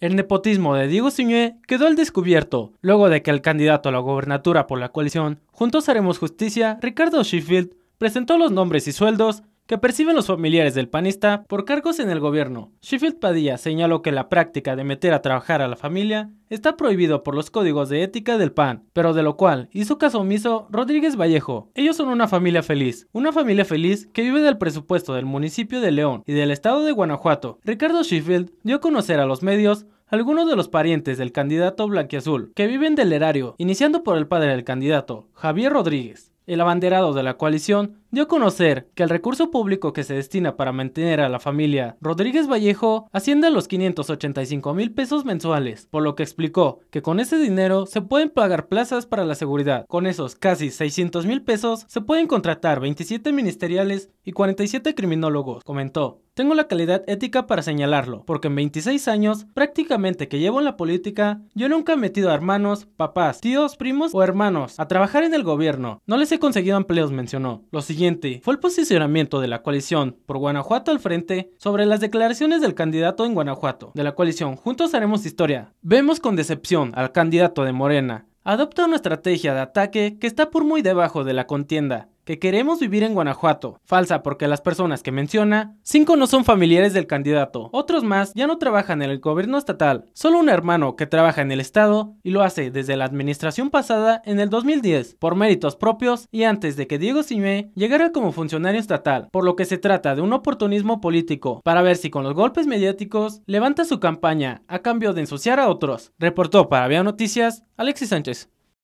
El nepotismo de Diego Siñue quedó al descubierto, luego de que el candidato a la gobernatura por la coalición Juntos Haremos Justicia, Ricardo Sheffield, presentó los nombres y sueldos que perciben los familiares del panista por cargos en el gobierno. Sheffield Padilla señaló que la práctica de meter a trabajar a la familia está prohibido por los códigos de ética del PAN, pero de lo cual hizo caso omiso Rodríguez Vallejo. Ellos son una familia feliz, una familia feliz que vive del presupuesto del municipio de León y del estado de Guanajuato. Ricardo Sheffield dio a conocer a los medios algunos de los parientes del candidato blanquiazul que viven del erario, iniciando por el padre del candidato, Javier Rodríguez. El abanderado de la coalición dio a conocer que el recurso público que se destina para mantener a la familia Rodríguez Vallejo asciende a los 585 mil pesos mensuales, por lo que explicó que con ese dinero se pueden pagar plazas para la seguridad. Con esos casi 600 mil pesos se pueden contratar 27 ministeriales y 47 criminólogos, comentó. Tengo la calidad ética para señalarlo, porque en 26 años prácticamente que llevo en la política, yo nunca he metido a hermanos, papás, tíos, primos o hermanos a trabajar en el gobierno. No les he conseguido empleos, mencionó. Los siguiente fue el posicionamiento de la coalición por Guanajuato al frente sobre las declaraciones del candidato en Guanajuato de la coalición Juntos Haremos Historia. Vemos con decepción al candidato de Morena. Adopta una estrategia de ataque que está por muy debajo de la contienda que queremos vivir en Guanajuato. Falsa porque las personas que menciona, cinco no son familiares del candidato, otros más ya no trabajan en el gobierno estatal, solo un hermano que trabaja en el estado y lo hace desde la administración pasada en el 2010 por méritos propios y antes de que Diego Simé llegara como funcionario estatal, por lo que se trata de un oportunismo político para ver si con los golpes mediáticos levanta su campaña a cambio de ensuciar a otros, reportó para Vía Noticias Alexis Sánchez.